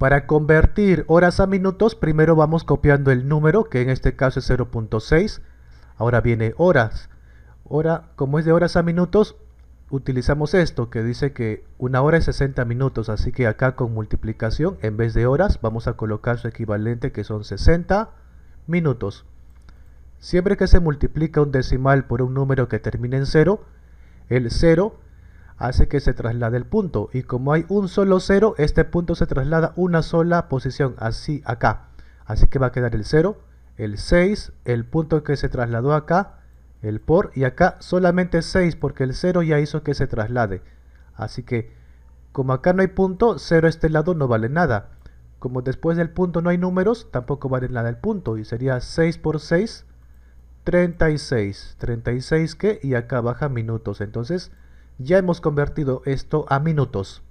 Para convertir horas a minutos, primero vamos copiando el número, que en este caso es 0.6. Ahora viene horas. Ahora, como es de horas a minutos, utilizamos esto, que dice que una hora es 60 minutos. Así que acá con multiplicación, en vez de horas, vamos a colocar su equivalente, que son 60 minutos. Siempre que se multiplica un decimal por un número que termine en 0, el 0 hace que se traslade el punto. Y como hay un solo 0, este punto se traslada una sola posición, así acá. Así que va a quedar el 0, el 6, el punto que se trasladó acá, el por, y acá solamente 6, porque el 0 ya hizo que se traslade. Así que, como acá no hay punto, 0 este lado no vale nada. Como después del punto no hay números, tampoco vale nada el punto, y sería 6 por 6, 36. 36 que, y acá baja minutos, entonces ya hemos convertido esto a minutos.